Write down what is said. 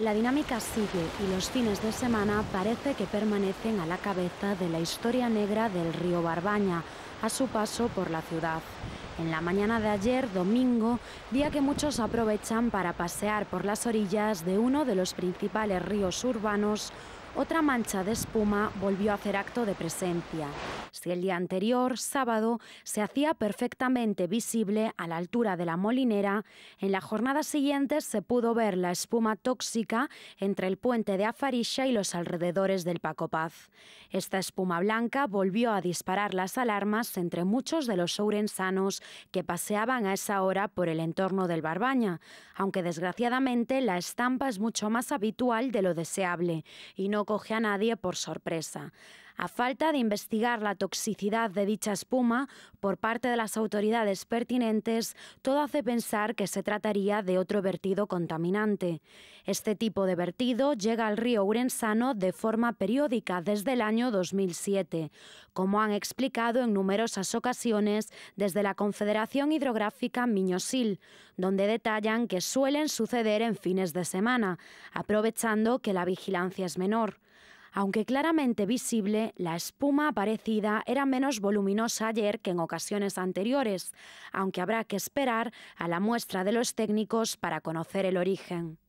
La dinámica sigue y los fines de semana parece que permanecen a la cabeza de la historia negra del río Barbaña a su paso por la ciudad. En la mañana de ayer, domingo, día que muchos aprovechan para pasear por las orillas de uno de los principales ríos urbanos, otra mancha de espuma volvió a hacer acto de presencia. Si el día anterior, sábado, se hacía perfectamente visible a la altura de la molinera, en la jornada siguiente se pudo ver la espuma tóxica entre el puente de Afarisha y los alrededores del Pacopaz. Esta espuma blanca volvió a disparar las alarmas entre muchos de los ourensanos que paseaban a esa hora por el entorno del Barbaña, aunque desgraciadamente la estampa es mucho más habitual de lo deseable y no coge a nadie por sorpresa. A falta de investigar la toxicidad de dicha espuma por parte de las autoridades pertinentes, todo hace pensar que se trataría de otro vertido contaminante. Este tipo de vertido llega al río Urensano de forma periódica desde el año 2007, como han explicado en numerosas ocasiones desde la Confederación Hidrográfica Miñosil, donde detallan que suelen suceder en fines de semana, aprovechando que la vigilancia es menor. Aunque claramente visible, la espuma aparecida era menos voluminosa ayer que en ocasiones anteriores, aunque habrá que esperar a la muestra de los técnicos para conocer el origen.